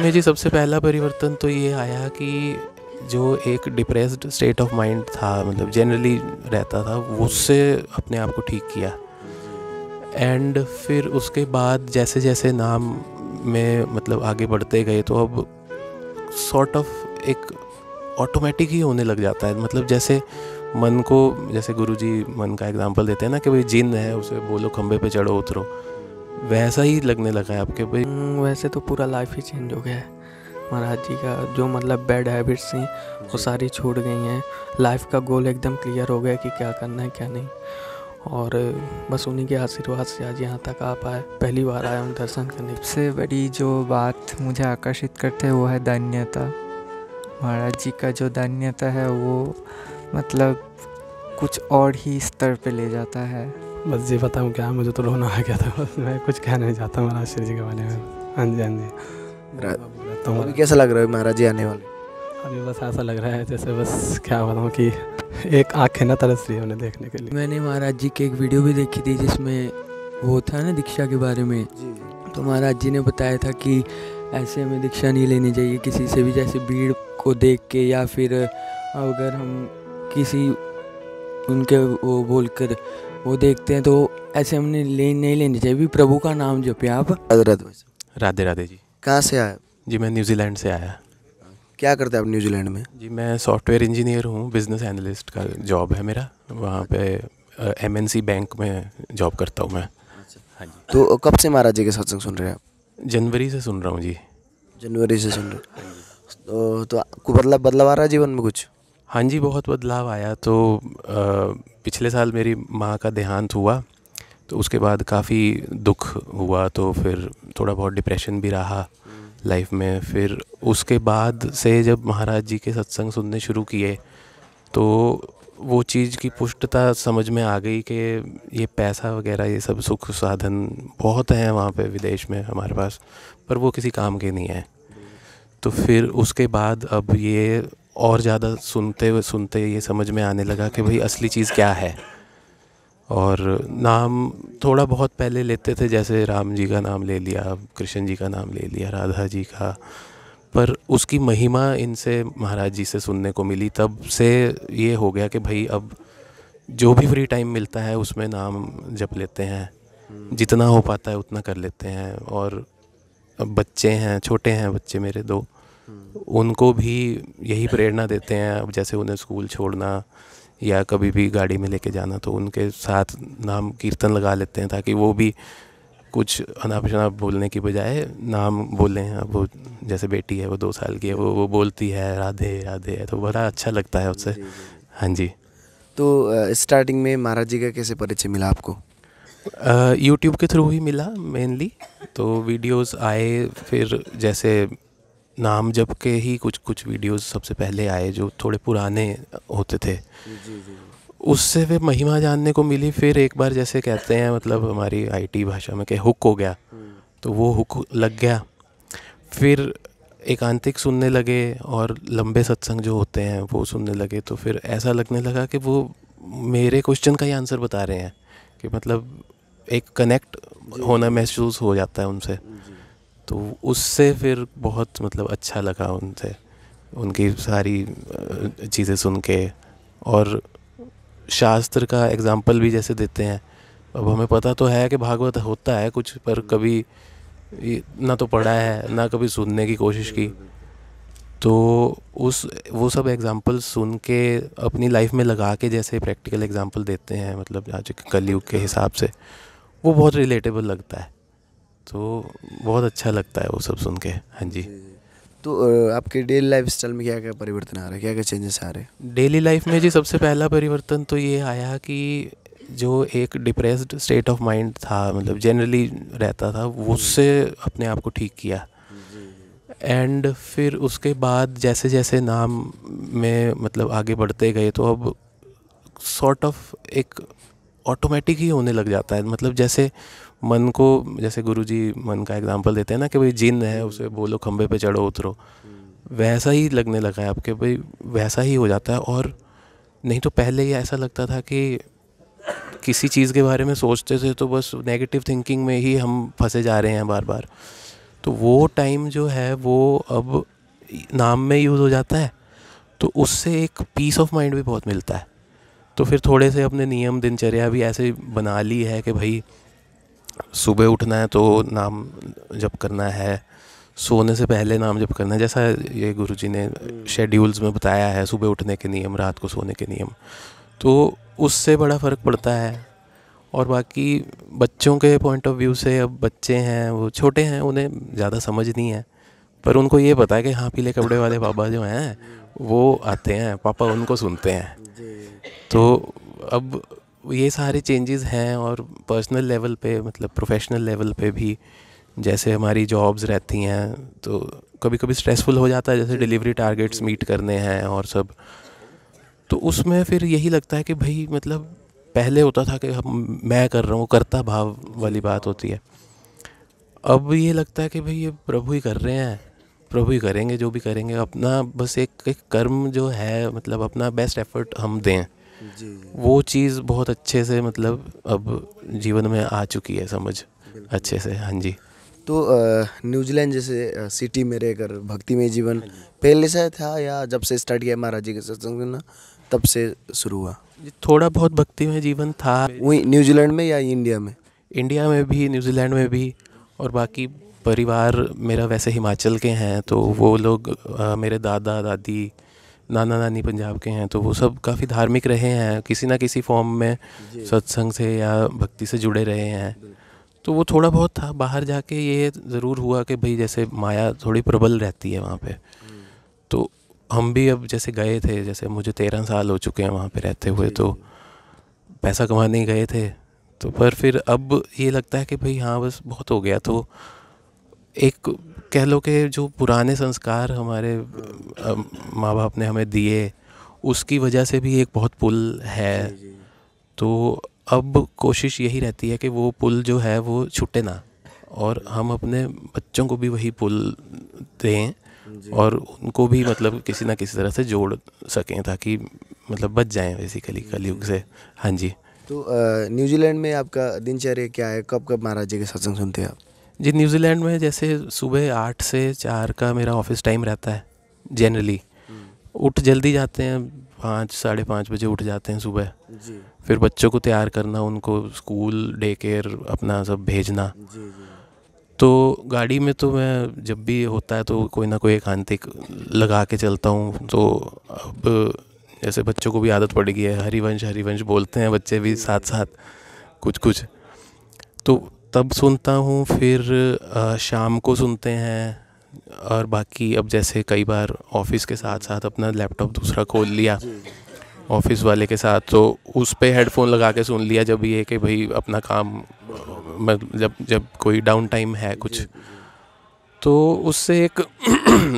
में जी सबसे पहला परिवर्तन तो ये आया कि जो एक डिप्रेस्ड स्टेट ऑफ माइंड था मतलब जनरली रहता था उससे अपने आप को ठीक किया एंड फिर उसके बाद जैसे जैसे नाम में मतलब आगे बढ़ते गए तो अब सॉर्ट ऑफ एक ऑटोमेटिक ही होने लग जाता है मतलब जैसे मन को जैसे गुरुजी मन का एग्जांपल देते हैं ना कि भाई जिन है उसे बोलो खंबे पे चढ़ो उतरो वैसा ही लगने लगा है आपके भाई हम्म, वैसे तो पूरा लाइफ ही चेंज हो गया है महाराज जी का जो मतलब बैड हैबिट्स थी वो सारी छूट गई हैं लाइफ का गोल एकदम क्लियर हो गया कि क्या करना है क्या नहीं और बस उन्हीं के आशीर्वाद से आज यहाँ तक आ पाए पहली बार आया हूँ दर्शन करने सबसे बड़ी जो बात मुझे आकर्षित करते है वो है दान्यता महाराज जी का जो दान्यता है वो मतलब कुछ और ही स्तर पे ले जाता है बस ये बताऊँ क्या मुझे तो रोना आ गया था बस मैं कुछ कहना नहीं चाहता हूँ महाराज श्री जी के बारे में हाँ जी हाँ जी तो कैसा लग रहा है महाराज जी आने वाले अभी बस ऐसा लग रहा है जैसे बस क्या बताऊँ कि एक आँखें ना तरस रही है उन्हें देखने के लिए मैंने महाराज जी की एक वीडियो भी देखी थी जिसमें वो था ना दीक्षा के बारे में तो महाराज जी ने बताया था कि ऐसे हमें दीक्षा नहीं लेनी चाहिए किसी से भी जैसे भीड़ को देख के या फिर अगर हम किसी उनके वो बोल कर वो देखते हैं तो ऐसे हमने ले नहीं लेनी चाहिए भी प्रभु का नाम पे आप राधे राधे जी कहाँ से आए जी मैं न्यूजीलैंड से आया क्या करते हैं आप न्यूजीलैंड में जी मैं सॉफ्टवेयर इंजीनियर हूँ बिजनेस एनालिस्ट का जॉब है मेरा वहाँ पे एम बैंक में जॉब करता हूँ मैं हाँ अच्छा। जी तो कब से महाराज जी के सत्संग सुन रहे हैं आप जनवरी से सुन रहा हूँ जी जनवरी से सुन रहे तो, तो आपको बदलाव बदलाव आ रहा है जीवन में कुछ हाँ जी बहुत बदलाव आया तो पिछले साल मेरी माँ का देहांत हुआ तो उसके बाद काफ़ी दुख हुआ तो फिर थोड़ा बहुत डिप्रेशन भी रहा लाइफ में फिर उसके बाद से जब महाराज जी के सत्संग सुनने शुरू किए तो वो चीज़ की पुष्टता समझ में आ गई कि ये पैसा वगैरह ये सब सुख साधन बहुत हैं वहाँ पे विदेश में हमारे पास पर वो किसी काम के नहीं हैं तो फिर उसके बाद अब ये और ज़्यादा सुनते हुए सुनते ये समझ में आने लगा कि भाई असली चीज़ क्या है और नाम थोड़ा बहुत पहले लेते थे जैसे राम जी का नाम ले लिया कृष्ण जी का नाम ले लिया राधा जी का पर उसकी महिमा इनसे महाराज जी से सुनने को मिली तब से ये हो गया कि भाई अब जो भी फ्री टाइम मिलता है उसमें नाम जप लेते हैं हम्म। जितना हो पाता है उतना कर लेते हैं और बच्चे हैं छोटे हैं बच्चे मेरे दो उनको भी यही प्रेरणा देते हैं अब जैसे उन्हें स्कूल छोड़ना या कभी भी गाड़ी में लेके जाना तो उनके साथ नाम कीर्तन लगा लेते हैं ताकि वो भी कुछ अनाप शनाप बोलने की बजाय नाम बोले अब वो जैसे बेटी है वो दो साल की है वो वो बोलती है राधे राधे है तो बड़ा अच्छा लगता है उससे हाँ जी तो स्टार्टिंग में महाराज जी का कैसे परिचय मिला आपको यूट्यूब के थ्रू ही मिला मेनली तो वीडियोस आए फिर जैसे नाम जब के ही कुछ कुछ वीडियोस सबसे पहले आए जो थोड़े पुराने होते थे उससे वे महिमा जानने को मिली फिर एक बार जैसे कहते हैं मतलब हमारी आईटी भाषा में के हुक हो गया हम्म। तो वो हुक लग गया फिर एकांतिक सुनने लगे और लंबे सत्संग जो होते हैं वो सुनने लगे तो फिर ऐसा लगने लगा कि वो मेरे क्वेश्चन का ही आंसर बता रहे हैं कि मतलब एक कनेक्ट होना महसूस हो जाता है उनसे तो उससे फिर बहुत मतलब अच्छा लगा उनसे उनकी सारी चीज़ें सुन के और शास्त्र का एग्ज़ाम्पल भी जैसे देते हैं अब हमें पता तो है कि भागवत होता है कुछ पर हम्म। कभी ना तो पढ़ा है ना कभी सुनने की कोशिश की तो उस वो सब एग्ज़ाम्पल सुन के अपनी लाइफ में लगा के जैसे प्रैक्टिकल एग्ज़ाम्पल देते हैं मतलब आज कलयुग के अच्छा। हिसाब से वो बहुत रिलेटेबल लगता है तो बहुत अच्छा लगता है वो सब सुन के हाँ जी तो आपके डेली लाइफ स्टाइल में क्या क्या परिवर्तन आ रहा है क्या क्या चेंजेस आ रहे हैं डेली लाइफ में जी सबसे पहला परिवर्तन तो ये आया कि जो एक डिप्रेस्ड स्टेट ऑफ माइंड था मतलब जनरली रहता था हम्म। उससे अपने आप को ठीक किया एंड फिर उसके बाद जैसे जैसे नाम में मतलब आगे बढ़ते गए तो अब सॉर्ट ऑफ एक ऑटोमेटिक ही होने लग जाता है मतलब जैसे मन को जैसे गुरु जी मन का एग्जाम्पल देते हैं ना कि भाई जिन है हम्म। उसे बोलो खम्भे पे चढ़ो उतरो हम्म। वैसा ही लगने लगा है आपके भाई वैसा ही हो जाता है और नहीं तो पहले ही ऐसा लगता था कि किसी चीज़ के बारे में सोचते थे तो बस नेगेटिव थिंकिंग में ही हम फंसे जा रहे हैं बार बार तो वो टाइम जो है वो अब नाम में यूज़ हो जाता है तो उससे एक पीस ऑफ माइंड भी बहुत मिलता है तो फिर थोड़े से अपने नियम दिनचर्या भी ऐसे बना ली है कि भाई सुबह उठना है तो नाम जप करना है सोने से पहले नाम जप करना है जैसा ये गुरु जी ने शेड्यूल्स हम्म। में बताया है सुबह उठने के नियम रात को सोने के नियम तो उससे बड़ा फ़र्क पड़ता है और बाकी बच्चों के पॉइंट ऑफ व्यू से अब बच्चे हैं वो छोटे हैं उन्हें ज़्यादा समझ नहीं है पर उनको ये पता है कि हाँ पीले कपड़े वाले बाबा जो हैं वो आते हैं पापा उनको सुनते हैं तो अब ये सारे चेंजेस हैं और पर्सनल लेवल पे मतलब प्रोफेशनल लेवल पे भी जैसे हमारी जॉब्स रहती हैं तो कभी कभी स्ट्रेसफुल हो जाता है जैसे डिलीवरी टारगेट्स मीट करने हैं और सब तो उसमें फिर यही लगता है कि भाई मतलब पहले होता था कि हम मैं कर रहा हूँ करता भाव वाली बात होती है अब ये लगता है कि भाई ये प्रभु ही कर रहे हैं प्रभु ही करेंगे जो भी करेंगे अपना बस एक, एक कर्म जो है मतलब अपना बेस्ट एफर्ट हम दें वो चीज़ बहुत अच्छे से मतलब अब जीवन में आ चुकी है समझ अच्छे से हाँ जी तो न्यूजीलैंड जैसे सिटी में रहकर भक्ति में जीवन हाँ पहले से था या जब से स्टार्ट किया महाराज जी के सत्संग ना तब से शुरू हुआ थोड़ा बहुत भक्ति में जीवन था वही न्यूजीलैंड में या इंडिया में इंडिया में भी न्यूजीलैंड में भी और बाकी परिवार मेरा वैसे हिमाचल के हैं तो वो लोग मेरे दादा दादी नाना नानी पंजाब के हैं तो वो सब काफ़ी धार्मिक रहे हैं किसी ना किसी फॉर्म में सत्संग से या भक्ति से जुड़े रहे हैं तो वो थोड़ा बहुत था बाहर जाके ये ज़रूर हुआ कि भाई जैसे माया थोड़ी प्रबल रहती है वहाँ पे हम्म। तो हम भी अब जैसे गए थे जैसे मुझे तेरह साल हो चुके हैं वहाँ पे रहते हुए तो पैसा कमाने गए थे तो पर फिर अब ये लगता है कि भाई हाँ बस बहुत हो गया तो एक कह लो कि जो पुराने संस्कार हमारे माँ बाप ने हमें दिए उसकी वजह से भी एक बहुत पुल है तो अब कोशिश यही रहती है कि वो पुल जो है वो छुटे ना और हम अपने बच्चों को भी वही पुल दें और उनको भी मतलब किसी ना किसी तरह से जोड़ सकें ताकि मतलब बच जाएं बेसिकली कलयुग से हाँ जी तो न्यूजीलैंड में आपका दिनचर्या क्या है कब कब महाराज जी के सत्संग सुनते हैं आप जी न्यूजीलैंड में जैसे सुबह आठ से चार का मेरा ऑफिस टाइम रहता है जनरली हम्म। उठ जल्दी जाते हैं पाँच साढ़े पाँच बजे उठ जाते हैं सुबह जी फिर बच्चों को तैयार करना उनको स्कूल डे केयर अपना सब भेजना जी, जी। तो गाड़ी में तो मैं जब भी होता है तो कोई ना कोई एक आंतिक लगा के चलता हूँ तो अब जैसे बच्चों को भी आदत पड़ गई है हरिवंश हरिवंश बोलते हैं बच्चे भी साथ साथ कुछ कुछ तो तब सुनता हूँ फिर शाम को सुनते हैं और बाकी अब जैसे कई बार ऑफिस के साथ साथ अपना लैपटॉप दूसरा खोल लिया ऑफिस वाले के साथ तो उस पर हेडफोन लगा के सुन लिया जब ये कि भाई अपना काम जब जब कोई डाउन टाइम है कुछ तो उससे एक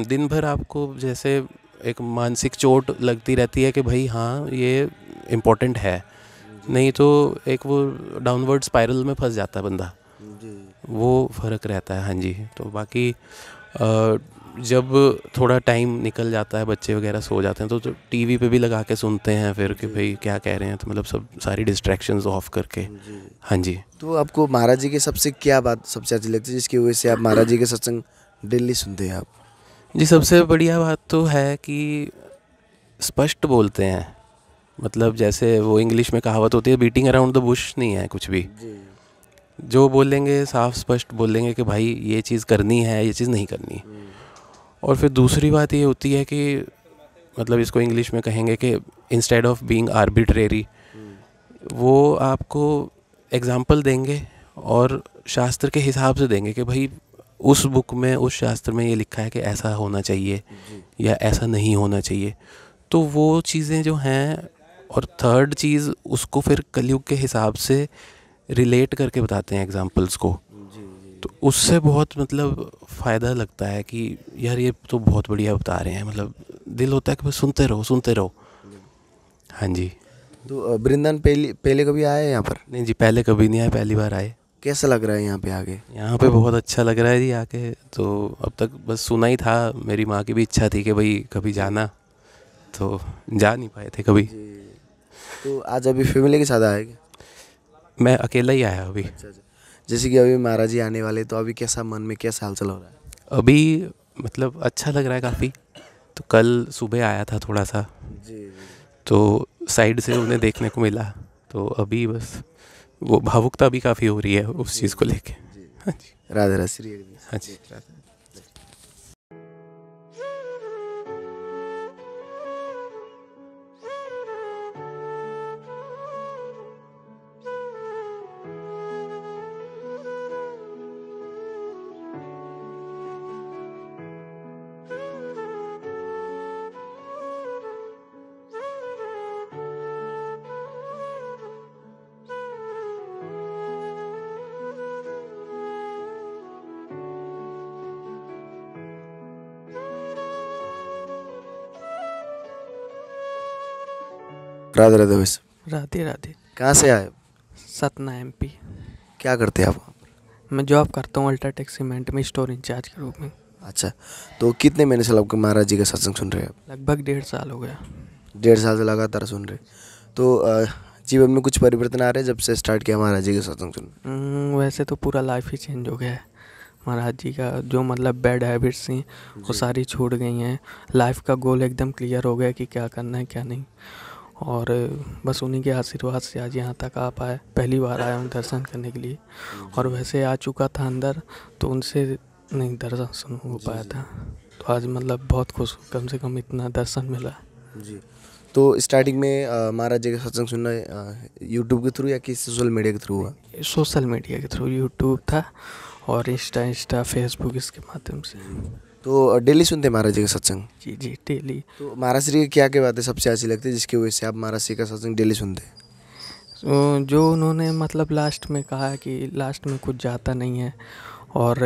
दिन भर आपको जैसे एक मानसिक चोट लगती रहती है कि भाई हाँ ये इम्पोर्टेंट है नहीं तो एक वो डाउनवर्ड स्पाइरल में फंस जाता है बंदा वो फ़र्क रहता है हाँ जी तो बाकी जब थोड़ा टाइम निकल जाता है बच्चे वगैरह सो जाते हैं तो, तो टीवी पे भी लगा के सुनते हैं फिर कि भाई क्या कह रहे हैं तो मतलब सब सारी डिस्ट्रैक्शन ऑफ करके हाँ, हाँ जी तो आपको महाराज जी के सबसे क्या बात सबसे अच्छी लगती है जिसकी वजह से आप महाराज जी के सत्संग डेली सुनते हैं आप जी सबसे बढ़िया बात तो है कि स्पष्ट बोलते हैं मतलब जैसे वो इंग्लिश में कहावत होती है बीटिंग अराउंड द बुश नहीं है कुछ भी जी। जो बोलेंगे साफ स्पष्ट बोलेंगे कि भाई ये चीज़ करनी है ये चीज़ नहीं करनी हम्म। और फिर दूसरी बात ये होती है कि मतलब इसको इंग्लिश में कहेंगे कि इंस्टेड ऑफ बीइंग आर्बिट्रेरी वो आपको एग्ज़ाम्पल देंगे और शास्त्र के हिसाब से देंगे कि भाई उस बुक में उस शास्त्र में ये लिखा है कि ऐसा होना चाहिए या ऐसा नहीं होना चाहिए तो वो चीज़ें जो हैं और थर्ड चीज़ उसको फिर कलयुग के हिसाब से रिलेट करके बताते हैं एग्जाम्पल्स को जी, जी, तो उससे बहुत मतलब फ़ायदा लगता है कि यार ये तो बहुत बढ़िया बता रहे हैं मतलब दिल होता है कि बस सुनते रहो सुनते रहो हाँ जी तो वृंदन पहले पहले कभी आए यहाँ पर नहीं जी पहले कभी नहीं आए पहली बार आए कैसा लग रहा है यहाँ पे आके यहाँ पे बहुत अच्छा लग रहा है जी आके तो अब तक बस सुना ही था मेरी माँ की भी इच्छा थी कि भाई कभी जाना तो जा नहीं पाए थे कभी तो आज अभी फैमिली के साथ आएगा मैं अकेला ही आया अभी अच्छा, अच्छा। जैसे कि अभी महाराज जी आने वाले तो अभी कैसा मन में कैसा हालचाल हो रहा है अभी मतलब अच्छा लग रहा है काफ़ी तो कल सुबह आया था थोड़ा सा जी, तो साइड से उन्हें देखने को मिला तो अभी बस वो भावुकता भी काफ़ी हो रही है उस चीज़ को लेके हाँ जी श्री हाँ जी राधे राधे वैसे राधे राधे कहाँ से आए सतना एमपी क्या करते हैं आप मैं जॉब करता हूँ अल्ट्राटेक सीमेंट में स्टोर इंचार्ज के रूप में अच्छा तो कितने महीने से लगभग महाराज जी का सत्संग सुन रहे हैं आप लगभग डेढ़ साल हो गया डेढ़ साल से लगातार सुन रहे तो जीवन में कुछ परिवर्तन आ रहे हैं जब से स्टार्ट किया महाराज जी का सत्संग सुन हम्म, वैसे तो पूरा लाइफ ही चेंज हो गया है महाराज जी का जो मतलब बैड हैबिट्स थी वो सारी छूट गई हैं लाइफ का गोल एकदम क्लियर हो गया कि क्या करना है क्या नहीं और बस उन्हीं के आशीर्वाद से आज यहाँ तक आ पाए पहली बार आया हूँ दर्शन करने के लिए और वैसे आ चुका था अंदर तो उनसे नहीं दर्शन सुन हो पाया था तो आज मतलब बहुत खुश कम से कम इतना दर्शन मिला जी तो स्टार्टिंग में महाराज जी का सत्संग सुनना यूट्यूब के थ्रू या किस सोशल मीडिया के थ्रू हुआ सोशल मीडिया के थ्रू यूट्यूब था और इंस्टा इंस्टा फेसबुक इसके माध्यम से तो डेली सुनते महाराज जी का सत्संग जी जी डेली तो महाराज जी की क्या क्या बातें सबसे अच्छी लगती है जिसकी वजह से आप महाराज जी का सत्संग डेली सुनते तो, जो उन्होंने मतलब लास्ट में कहा कि लास्ट में कुछ जाता नहीं है और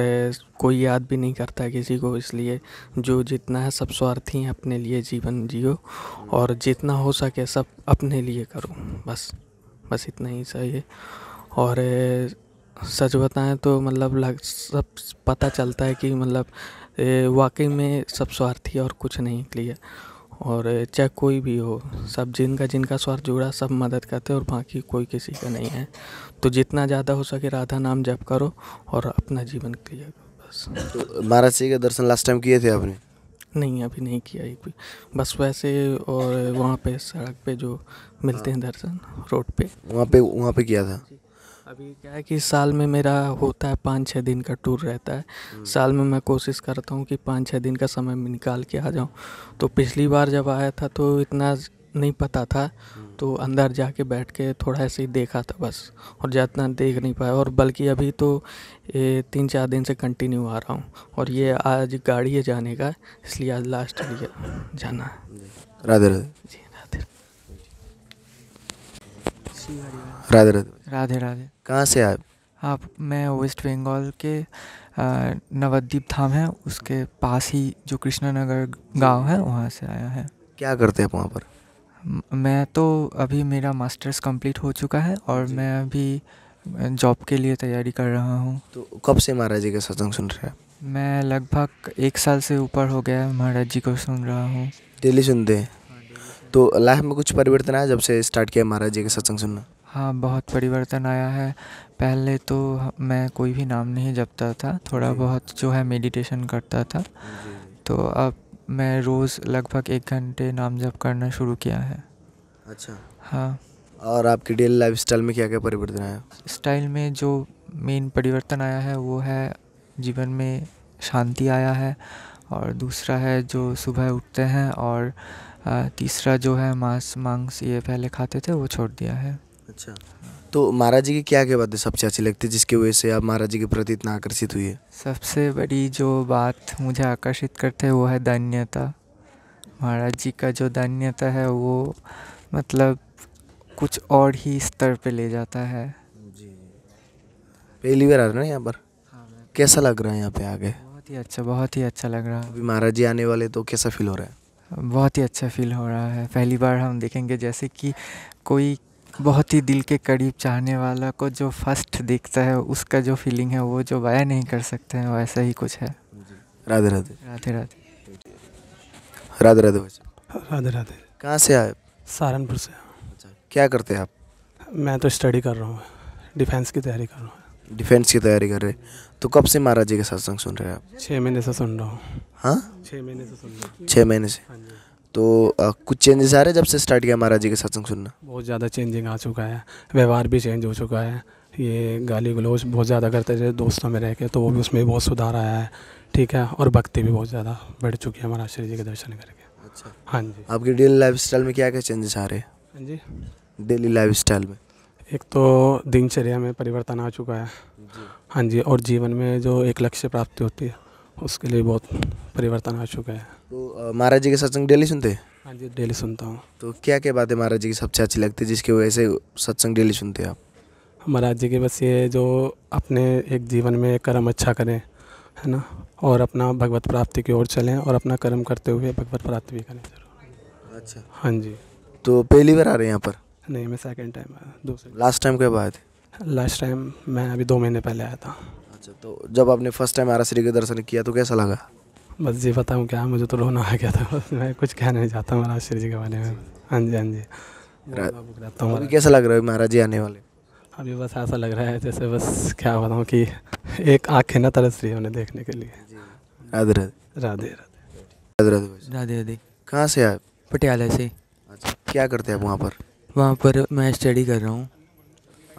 कोई याद भी नहीं करता किसी को इसलिए जो जितना है सब स्वार्थी हैं अपने लिए जीवन जियो और जितना हो सके सब अपने लिए करो बस बस इतना ही सही है और सच बताएं तो मतलब लग सब पता चलता है कि मतलब वाकई में सब स्वार्थी और कुछ नहीं लिए और चाहे कोई भी हो सब जिनका जिनका स्वार्थ जुड़ा सब मदद करते और बाकी कोई किसी का नहीं है तो जितना ज़्यादा हो सके राधा नाम जप करो और अपना जीवन क्लियर करो बस तो महाराज जी का दर्शन लास्ट टाइम किए थे आपने नहीं अभी नहीं किया एक भी बस वैसे और वहाँ पे सड़क पे जो मिलते हैं दर्शन रोड पे वहाँ पे वहाँ पे किया था अभी क्या है कि साल में मेरा होता है पाँच छः दिन का टूर रहता है हम्म। साल में मैं कोशिश करता हूँ कि पाँच छः दिन का समय निकाल के आ जाऊँ तो पिछली बार जब आया था तो इतना नहीं पता था हम्म। तो अंदर जाके बैठ के थोड़ा ऐसे ही देखा था बस और ज़्यादा देख नहीं पाया और बल्कि अभी तो ये तीन चार दिन से कंटिन्यू आ रहा हूँ और ये आज गाड़ी है जाने का इसलिए आज लास्ट लिया जाना है राधे राधे जी राधे राधे राधे राधे राधे कहाँ से आप आप मैं वेस्ट बंगाल के नवद्वीप धाम है उसके पास ही जो कृष्णा नगर गाँव है वहाँ से आया है क्या करते हैं वहाँ पर मैं तो अभी मेरा मास्टर्स कंप्लीट हो चुका है और मैं अभी जॉब के लिए तैयारी कर रहा हूँ तो कब से महाराज जी का सत्संग सुन रहे हैं मैं लगभग एक साल से ऊपर हो गया महाराज जी को सुन रहा हूँ डेली सुनते हैं तो लाइफ में कुछ परिवर्तन आया जब से स्टार्ट किया महाराज जी का सत्संग सुनना हाँ बहुत परिवर्तन आया है पहले तो मैं कोई भी नाम नहीं जपता था थोड़ा बहुत जो है मेडिटेशन करता था तो अब मैं रोज़ लगभग एक घंटे नाम जप करना शुरू किया है अच्छा हाँ और आपकी डेली लाइफ स्टाइल में क्या क्या परिवर्तन आया स्टाइल में जो मेन परिवर्तन आया है वो है जीवन में शांति आया है और दूसरा है जो सुबह उठते हैं और तीसरा जो है मांस मांस ये पहले खाते थे वो छोड़ दिया है अच्छा तो महाराज जी की क्या क्या बातें सबसे अच्छी लगती है जिसकी वजह से आप महाराज जी के प्रति इतना आकर्षित हुई है सबसे बड़ी जो बात मुझे आकर्षित करते है वो है धन्यता महाराज जी का जो धन्यता है वो मतलब कुछ और ही स्तर पे ले जाता है जी पहली बार आ रहे हैं यहाँ पर हाँ, कैसा लग रहा है यहाँ पे आगे बहुत ही अच्छा बहुत ही अच्छा लग रहा है अभी महाराज जी आने वाले तो कैसा फील हो रहा है बहुत ही अच्छा फील हो रहा है पहली बार हम देखेंगे जैसे कि कोई बहुत ही दिल के करीब चाहने वाला को जो फर्स्ट देखता है उसका जो फीलिंग है वो जो बयां नहीं कर सकते हैं वैसा ही कुछ है राधे राधे राधे राधे राधे राधे राधे राधे कहाँ से आए सहारनपुर से अच्छा, क्या करते हैं आप मैं तो स्टडी कर रहा हूँ डिफेंस की तैयारी कर रहा हूँ डिफेंस की तैयारी कर रहे तो कब से महाराज जी के सत्संग सुन रहे हैं आप छः महीने से सुन रहा हूँ हाँ छः महीने से सुन रहा हूँ छः महीने से हाँ तो आ, कुछ चेंजेस आ रहे हैं जब से स्टार्ट किया महाराज जी के सत्संग सुनना बहुत ज़्यादा चेंजिंग आ चुका है व्यवहार भी चेंज हो चुका है ये गाली गलोच बहुत ज़्यादा करते थे दोस्तों में रह के तो वो भी उसमें बहुत सुधार आया है ठीक है और भक्ति भी बहुत ज़्यादा बढ़ चुकी है महाराज श्री जी के दर्शन करके अच्छा हाँ जी आपकी डेली लाइफ में क्या क्या चेंजेस आ रहे हैं हाँ जी डेली लाइफ में एक तो दिनचर्या में परिवर्तन आ चुका है हाँ जी और जीवन में जो एक लक्ष्य प्राप्ति होती है उसके लिए बहुत परिवर्तन आ चुका है तो महाराज जी के सत्संग डेली सुनते हाँ जी डेली सुनता हूँ तो क्या क्या बातें महाराज जी की सबसे अच्छी लगती है जिसकी वजह से सत्संग डेली सुनते हैं आप महाराज जी के बस ये जो अपने एक जीवन में कर्म अच्छा करें है ना और अपना भगवत प्राप्ति की ओर चलें और अपना कर्म करते हुए भगवत प्राप्ति भी करें जरूर अच्छा हाँ जी तो पहली बार आ रहे हैं यहाँ पर नहीं मैं सेकेंड टाइम आया दूसरे लास्ट टाइम कब बात थे लास्ट टाइम मैं अभी दो महीने पहले आया था अच्छा तो जब आपने फर्स्ट टाइम आरा श्री के दर्शन किया तो कैसा लगा बस ये बताऊँ क्या मुझे तो रोना आ गया था बस मैं कुछ कहना नहीं चाहता हूँ महाराज श्री जी के बारे में हाँ जी हाँ जी अभी कैसा लग रहा है महाराज जी आने वाले अभी बस ऐसा लग रहा है जैसे बस क्या बताऊँ कि एक आँखें ना तरस रही है उन्हें देखने के लिए राधे राधे राधे राधे राधे राधे राधे कहाँ से आए पटियाला से अच्छा क्या करते हैं आप वहाँ पर वहाँ पर मैं स्टडी कर रहा हूँ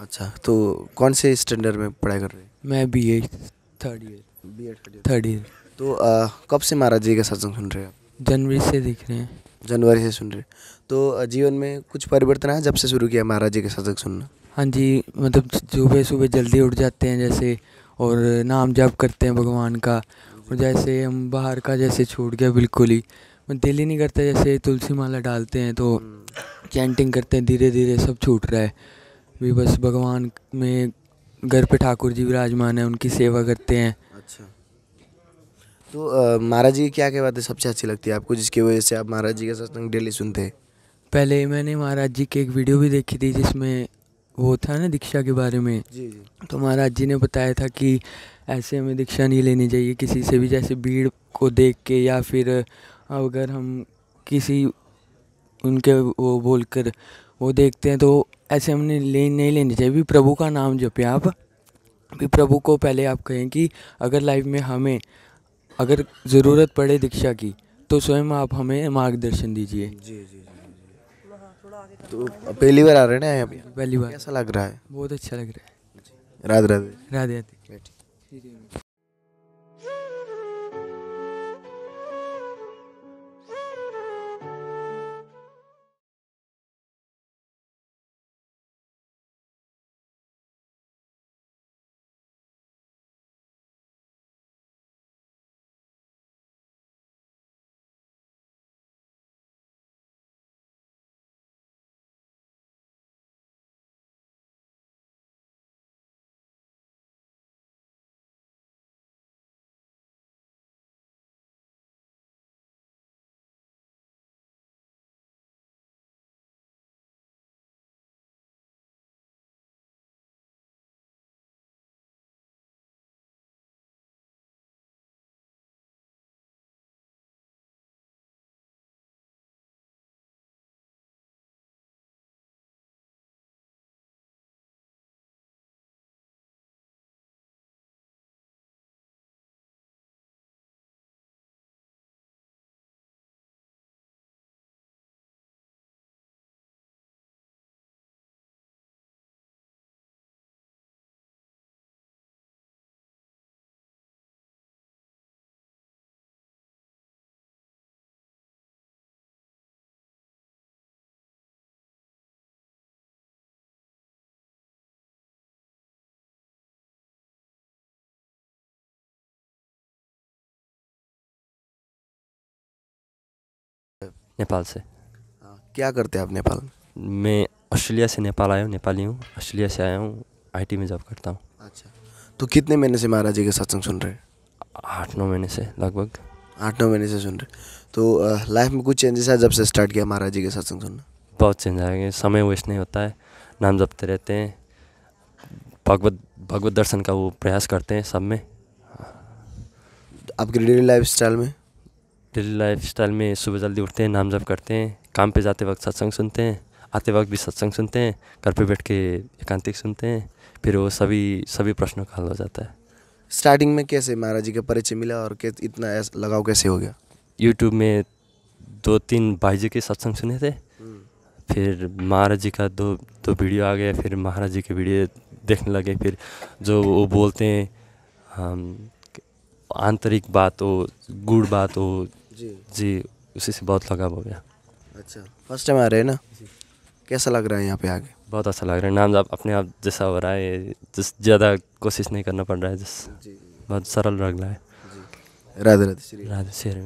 अच्छा तो कौन से स्टैंडर्ड में पढ़ाई कर रहे हैं मैं B A third year B Ed third year तो आ, कब से महाराज जी का सत्संग सुन रहे हो जनवरी से दिख रहे हैं जनवरी से सुन रहे तो जीवन में कुछ परिवर्तन है जब से शुरू किया महाराज जी का सत्संग सुनना हाँ जी मतलब सुबह सुबह जल्दी उठ जाते हैं जैसे और नाम जाप करते हैं भगवान का और जैसे हम बाहर का जैसे छोड़ गया बिल्कुल ही दिल ही नहीं करता जैसे तुलसी माला डालते हैं तो हम्म। चैंटिंग करते हैं धीरे धीरे सब छूट रहा है भी बस भगवान में घर पे ठाकुर जी विराजमान है उनकी सेवा करते हैं तो महाराज जी की क्या क्या बातें सबसे अच्छी लगती है आपको जिसकी वजह से आप महाराज जी का सत्संग डेली सुनते हैं पहले मैंने महाराज जी की एक वीडियो भी देखी थी जिसमें वो था ना दीक्षा के बारे में जी जी तो महाराज जी ने बताया था कि ऐसे हमें दीक्षा नहीं लेनी चाहिए किसी से भी जैसे भीड़ को देख के या फिर अगर हम किसी उनके वो बोलकर वो देखते हैं तो ऐसे हमने ले नहीं लेनी चाहिए भी प्रभु का नाम जपें आप भी प्रभु को पहले आप कहें कि अगर लाइफ में हमें अगर ज़रूरत पड़े दीक्षा की तो स्वयं आप हमें मार्गदर्शन दीजिए जी जी तो पहली बार आ रहे हैं ना पहली बार कैसा लग रहा है बहुत अच्छा लग रहा है राधे राधे राधे राधे नेपाल से क्या करते हैं आप नेपाल मैं ऑस्ट्रेलिया से नेपाल आया हूँ नेपाली हूँ ऑस्ट्रेलिया से आया हूँ आई में जॉब करता हूँ अच्छा तो कितने महीने से महाराज जी के सत्संग सुन रहे हैं आठ नौ महीने से लगभग आठ नौ महीने से सुन रहे तो लाइफ में कुछ चेंजेस आया जब से स्टार्ट किया महाराज जी के सत्संग सुनना बहुत चेंज आया समय वेस्ट नहीं होता है नाम जपते रहते हैं भगवत भगवत दर्शन का वो प्रयास करते हैं सब में आपकी डेली लाइफ स्टाइल में डेली लाइफ स्टाइल में सुबह जल्दी उठते हैं नाम जप करते हैं काम पे जाते वक्त सत्संग सुनते हैं आते वक्त भी सत्संग सुनते हैं घर पे बैठ के एकांतिक सुनते हैं फिर वो सभी सभी प्रश्नों का हल हो जाता है स्टार्टिंग में कैसे महाराज जी का परिचय मिला और कैसे इतना लगाव कैसे हो गया यूट्यूब में दो तीन भाई जी के सत्संग सुने थे हम्म। फिर महाराज जी का दो दो वीडियो आ गया फिर महाराज जी के वीडियो देखने लगे फिर जो वो बोलते हैं आंतरिक बात हो गुड़ बात हो जी जी उसी से बहुत लगाव हो गया अच्छा फर्स्ट टाइम आ रहे हैं ना कैसा लग रहा है यहाँ पे आके बहुत अच्छा लग रहा है नाम अपने आप जैसा हो रहा है जिस ज़्यादा कोशिश नहीं करना पड़ रहा है जिस बहुत सरल लग रहा है राधे राधे राधे श्री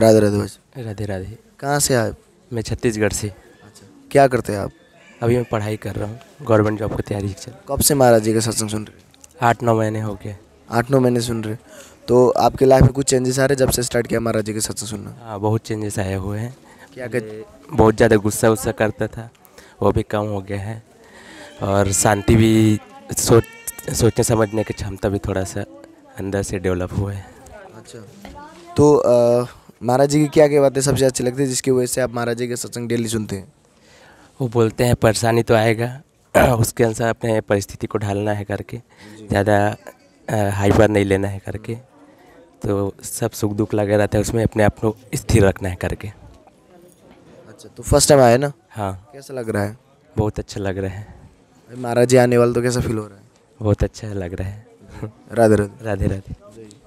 राधे राधे भाई राधे राधे कहाँ से आप मैं छत्तीसगढ़ से अच्छा क्या करते हैं आप अभी मैं पढ़ाई कर रहा हूँ गवर्नमेंट जॉब की तैयारी चल कब से महाराज जी का सत्संग सुन रहे आठ नौ महीने हो गए आठ नौ महीने सुन रहे तो आपके लाइफ में कुछ चेंजेस आ रहे जब से स्टार्ट किया महाराज जी के सत्संग सुनना हाँ बहुत चेंजेस आए हुए हैं क्या कर बहुत ज़्यादा गुस्सा उस्सा करता था वो भी कम हो गया है और शांति भी सोच सोचने समझने की क्षमता भी थोड़ा सा अंदर से डेवलप हुआ है अच्छा तो महाराज जी की क्या क्या बातें सबसे अच्छी लगती है जिसकी वजह से आप महाराज जी के सत्संग डेली सुनते हैं वो बोलते हैं परेशानी तो आएगा उसके अनुसार अपने परिस्थिति को ढालना है करके ज़्यादा हाइपर नहीं लेना है करके तो सब सुख दुख लगे रहता है उसमें अपने आप को स्थिर रखना है करके अच्छा तो फर्स्ट टाइम आया ना हाँ कैसा लग रहा है बहुत अच्छा लग रहा है महाराज जी आने वाले तो कैसा फील हो रहा है बहुत अच्छा लग रहा है राधे राधे राधे राधे